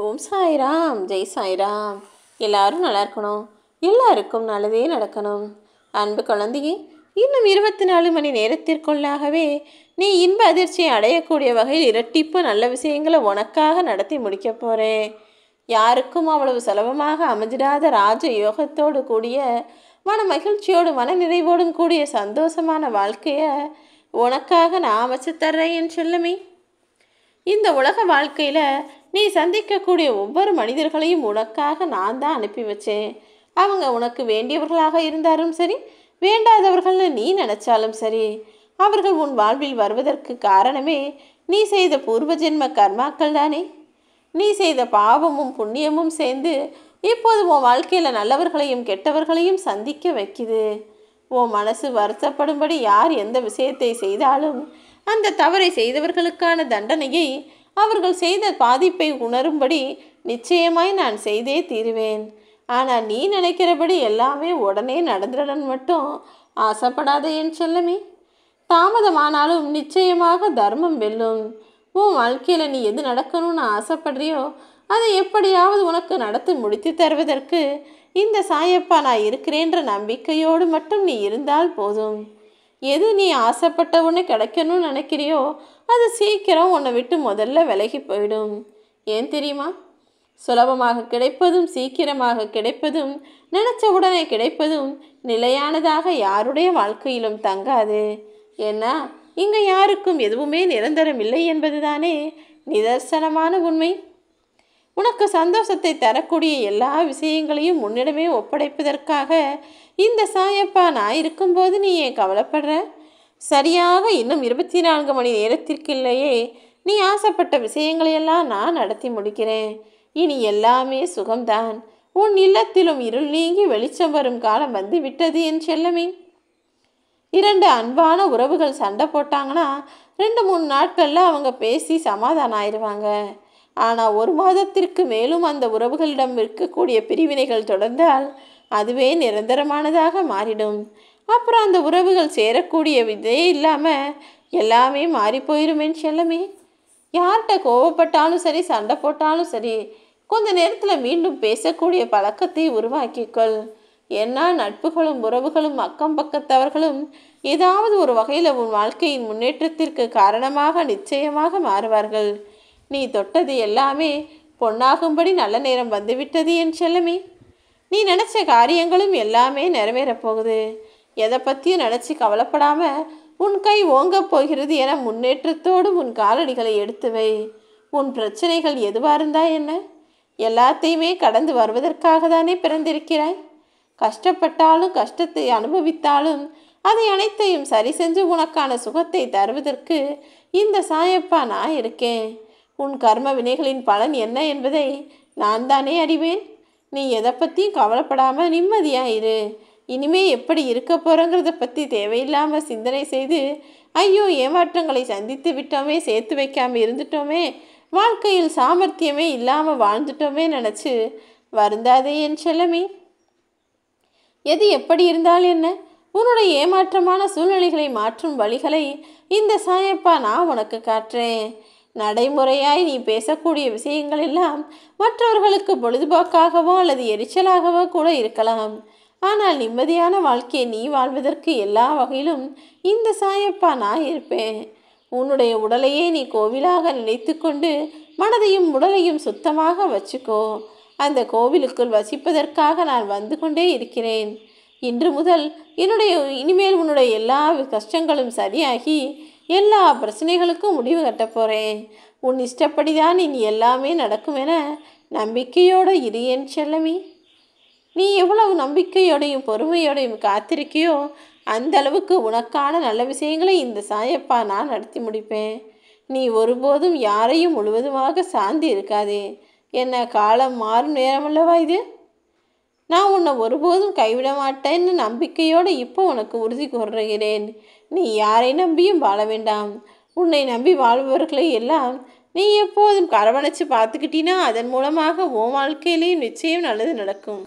ஓம் சாய்ராம் ஜெய் சாய்ராம் எல்லாரும் நல்லா இருக்கணும் எல்லாருக்கும் நல்லதே நடக்கணும் அன்பு குழந்தையே இன்னும் இருபத்தி நாலு மணி நேரத்திற்குள்ளாகவே நீ இன்ப அதிர்ச்சியை அடையக்கூடிய வகையில் இரட்டிப்பு நல்ல விஷயங்களை உனக்காக நடத்தி முடிக்க போகிறேன் யாருக்கும் அவ்வளவு சுலபமாக அமைஞ்சிடாத ராஜ யோகத்தோடு கூடிய மன மகிழ்ச்சியோடு மன நிறைவோடும் கூடிய சந்தோஷமான வாழ்க்கையை உனக்காக நான் அமைச்சு தர்றேன் என் சொல்லுமே இந்த உலக வாழ்க்கையில் நீ சந்திக்கக்கூடிய ஒவ்வொரு மனிதர்களையும் உனக்காக நான் தான் அனுப்பி வச்சேன் அவங்க உனக்கு வேண்டியவர்களாக இருந்தாலும் சரி வேண்டாதவர்கள்னு நீ நினச்சாலும் சரி அவர்கள் உன் வாழ்வில் வருவதற்கு காரணமே நீ செய்த பூர்வ ஜென்ம கர்மாக்கள் தானே நீ செய்த பாவமும் புண்ணியமும் சேர்ந்து இப்போது உன் வாழ்க்கையில் நல்லவர்களையும் கெட்டவர்களையும் சந்திக்க வைக்குது உன் மனசு வருத்தப்படும்படி யார் எந்த விஷயத்தை செய்தாலும் அந்த தவறை செய்தவர்களுக்கான தண்டனையை அவர்கள் செய்த பாதிப்பை உணரும்படி நிச்சயமாய் நான் செய்தே தீருவேன் ஆனால் நீ நினைக்கிறபடி எல்லாமே உடனே நடந்துடன் மட்டும் ஆசைப்படாத என் செல்லமே தாமதமானாலும் நிச்சயமாக தர்மம் வெல்லும் உன் வாழ்க்கையில் நீ எது நடக்கணும்னு ஆசைப்படுறியோ அதை எப்படியாவது உனக்கு நடத்தி முடித்து தருவதற்கு இந்த சாயப்பா நான் இருக்கிறேன்ற நம்பிக்கையோடு மட்டும் நீ இருந்தால் போதும் எது நீ ஆசைப்பட்ட ஒன்று கிடைக்கணும்னு நினைக்கிறியோ அது சீக்கிரம் உன்னை விட்டு முதல்ல விலகி போயிடும் ஏன் தெரியுமா சுலபமாக கிடைப்பதும் சீக்கிரமாக கிடைப்பதும் நினச்ச உடனே கிடைப்பதும் நிலையானதாக யாருடைய வாழ்க்கையிலும் தங்காது ஏன்னா இங்கே யாருக்கும் எதுவுமே நிரந்தரம் இல்லை என்பதுதானே நிதர்சனமான உண்மை உனக்கு சந்தோஷத்தை தரக்கூடிய எல்லா விஷயங்களையும் உன்னிடமே ஒப்படைப்பதற்காக இந்த சாயப்பா நான் இருக்கும்போது நீ ஏன் கவலைப்படுற சரியாக இன்னும் இருபத்தி நான்கு மணி நேரத்திற்கு இல்லையே நீ ஆசைப்பட்ட விஷயங்களையெல்லாம் நான் நடத்தி முடிக்கிறேன் இனி எல்லாமே சுகம்தான் உன் இல்லத்திலும் இருள் நீங்கி வெளிச்சம் வரும் காலம் வந்து விட்டது என் செல்லமே இரண்டு அன்பான உறவுகள் சண்டை போட்டாங்கன்னா ரெண்டு மூணு நாட்களில் அவங்க பேசி சமாதானம் ஆயிடுவாங்க ஆனால் ஒரு மாதத்திற்கு மேலும் அந்த உறவுகளிடம் இருக்கக்கூடிய பிரிவினைகள் தொடர்ந்தால் அதுவே நிரந்தரமானதாக மாறிடும் அப்புறம் அந்த உறவுகள் சேரக்கூடிய விதையே இல்லாமல் எல்லாமே மாறி போயிருமேன்னு செல்லமே யார்கிட்ட கோவப்பட்டாலும் சரி சண்டை போட்டாலும் சரி கொஞ்ச நேரத்தில் மீண்டும் பேசக்கூடிய பழக்கத்தை உருவாக்கிக்கொள் ஏன்னா நட்புகளும் உறவுகளும் அக்கம் பக்கத்தவர்களும் ஏதாவது ஒரு வகையில் உன் வாழ்க்கையின் முன்னேற்றத்திற்கு காரணமாக நிச்சயமாக மாறுவார்கள் நீ தொட்டது எல்லாமே பொன்னாகும்படி நல்ல நேரம் வந்துவிட்டது என் செல்லமே நீ நினச்ச காரியங்களும் எல்லாமே நிறைவேறப் போகுது எதை பற்றியும் நினச்சி கவலைப்படாமல் உன் கை ஓங்கப் போகிறது என முன்னேற்றத்தோடு உன் காலடிகளை எடுத்து வை உன் பிரச்சனைகள் எதுவாக இருந்தா என்ன எல்லாத்தையுமே கடந்து வருவதற்காக தானே பிறந்திருக்கிறாய் கஷ்டப்பட்டாலும் கஷ்டத்தை அனுபவித்தாலும் அதை அனைத்தையும் சரி செஞ்சு உனக்கான சுகத்தை தருவதற்கு இந்த சாயப்பா நான் இருக்கேன் உன் கர்ம வினைகளின் பலன் என்ன என்பதை நான் தானே அறிவேன் நீ எதை பற்றியும் கவலைப்படாமல் நிம்மதியாக இரு இனிமே எப்படி இருக்க போகிறோங்கிறத பற்றி தேவையில்லாமல் சிந்தனை செய்து ஐயோ ஏமாற்றங்களை சந்தித்து விட்டோமே சேர்த்து வைக்காமல் இருந்துட்டோமே வாழ்க்கையில் சாமர்த்தியமே இல்லாமல் வாழ்ந்துட்டோமே நினச்சி வருந்தாதே என் செல்லமி எது எப்படி இருந்தால் என்ன உன்னுடைய ஏமாற்றமான சூழ்நிலைகளை மாற்றும் வழிகளை இந்த சாயப்பா நான் உனக்கு காட்டுறேன் நடைமுறையாய் நீ பேசக்கூடிய விஷயங்கள் எல்லாம் மற்றவர்களுக்கு பொழுதுபோக்காகவோ அல்லது எரிச்சலாகவோ கூட இருக்கலாம் ஆனால் நிம்மதியான வாழ்க்கையை நீ வாழ்வதற்கு எல்லா வகையிலும் இந்த சாயப்பா நான் இருப்பேன் உன்னுடைய உடலையே நீ கோவிலாக நினைத்து கொண்டு மனதையும் உடலையும் சுத்தமாக வச்சுக்கோ அந்த கோவிலுக்குள் வசிப்பதற்காக நான் வந்து கொண்டே இருக்கிறேன் இன்று முதல் என்னுடைய இனிமேல் உன்னுடைய எல்லா கஷ்டங்களும் சரியாகி எல்லா பிரச்சனைகளுக்கும் முடிவு கட்ட போகிறேன் உன் இஷ்டப்படி தான் இனி எல்லாமே நடக்கும் என நம்பிக்கையோடு இரு என் செல்லமி நீ எவ்வளவு நம்பிக்கையோடையும் பொறுமையோடையும் காத்திருக்கியோ அந்த அளவுக்கு உனக்கான நல்ல விஷயங்களை இந்த சாயப்பா நான் நடத்தி முடிப்பேன் நீ ஒருபோதும் யாரையும் முழுவதுமாக சார்ந்து இருக்காதே என்ன காலம் மாறும் நேரமல்லவா இது நான் உன்னை ஒருபோதும் கைவிட மாட்டேன்னு நம்பிக்கையோடு இப்போ உனக்கு உறுதி கூறுகிறேன் நீ யாரை நம்பியும் வாழ வேண்டாம் உன்னை நம்பி வாழ்பவர்களை எல்லாம் நீ எப்போதும் கரவணைச்சு பார்த்துக்கிட்டினா அதன் மூலமாக உன் வாழ்க்கையிலேயும் நிச்சயம் நல்லது நடக்கும்